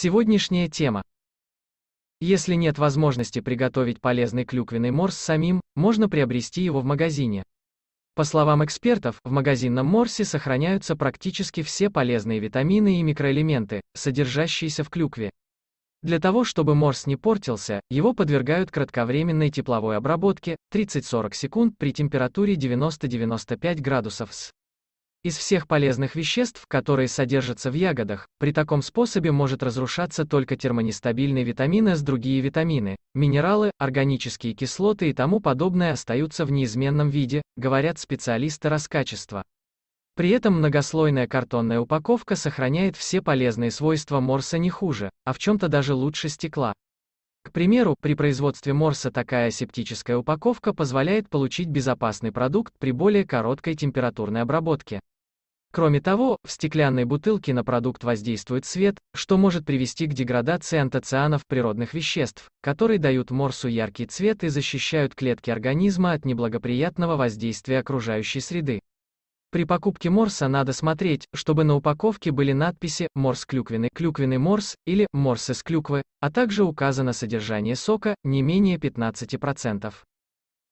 Сегодняшняя тема. Если нет возможности приготовить полезный клюквенный морс самим, можно приобрести его в магазине. По словам экспертов, в магазинном морсе сохраняются практически все полезные витамины и микроэлементы, содержащиеся в клюкве. Для того, чтобы морс не портился, его подвергают кратковременной тепловой обработке 30-40 секунд при температуре 90-95 градусов С. Из всех полезных веществ, которые содержатся в ягодах, при таком способе может разрушаться только термонестабильный витамин С. Другие витамины, минералы, органические кислоты и тому подобное остаются в неизменном виде, говорят специалисты раскачества. При этом многослойная картонная упаковка сохраняет все полезные свойства морса не хуже, а в чем-то даже лучше стекла. К примеру, при производстве морса такая асептическая упаковка позволяет получить безопасный продукт при более короткой температурной обработке. Кроме того, в стеклянной бутылке на продукт воздействует свет, что может привести к деградации антоцианов природных веществ, которые дают морсу яркий цвет и защищают клетки организма от неблагоприятного воздействия окружающей среды. При покупке морса надо смотреть, чтобы на упаковке были надписи «морс клюквенный», «клюквенный морс» или «морс из клюквы», а также указано содержание сока не менее 15%.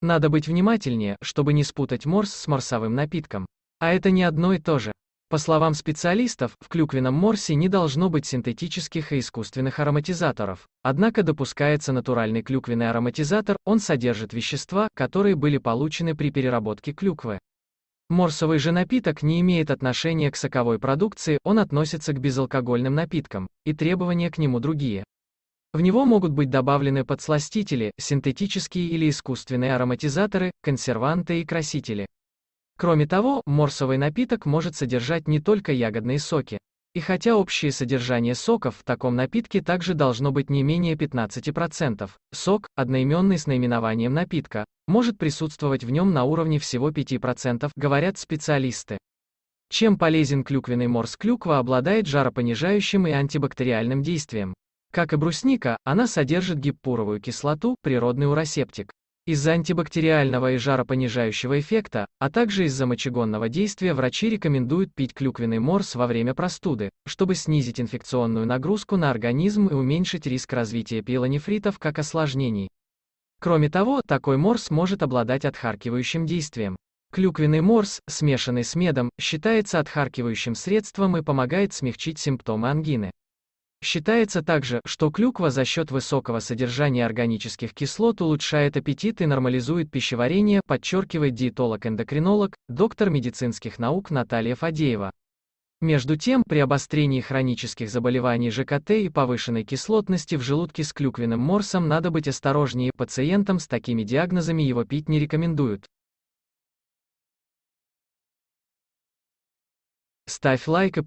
Надо быть внимательнее, чтобы не спутать морс с морсовым напитком. А это не одно и то же. По словам специалистов, в клюквенном морсе не должно быть синтетических и искусственных ароматизаторов. Однако допускается натуральный клюквенный ароматизатор, он содержит вещества, которые были получены при переработке клюквы. Морсовый же напиток не имеет отношения к соковой продукции, он относится к безалкогольным напиткам, и требования к нему другие. В него могут быть добавлены подсластители, синтетические или искусственные ароматизаторы, консерванты и красители. Кроме того, морсовый напиток может содержать не только ягодные соки. И хотя общее содержание соков в таком напитке также должно быть не менее 15%, сок, одноименный с наименованием напитка, может присутствовать в нем на уровне всего 5%, говорят специалисты. Чем полезен клюквенный морс? Клюква обладает жаропонижающим и антибактериальным действием. Как и брусника, она содержит гиппуровую кислоту, природный уросептик. Из-за антибактериального и жаропонижающего эффекта, а также из-за мочегонного действия врачи рекомендуют пить клюквенный морс во время простуды, чтобы снизить инфекционную нагрузку на организм и уменьшить риск развития пилонефритов как осложнений. Кроме того, такой морс может обладать отхаркивающим действием. Клюквенный морс, смешанный с медом, считается отхаркивающим средством и помогает смягчить симптомы ангины. Считается также, что клюква за счет высокого содержания органических кислот улучшает аппетит и нормализует пищеварение, подчеркивает диетолог-эндокринолог, доктор медицинских наук Наталья Фадеева. Между тем, при обострении хронических заболеваний ЖКТ и повышенной кислотности в желудке с клюквенным морсом надо быть осторожнее, пациентам с такими диагнозами его пить не рекомендуют. Ставь лайк и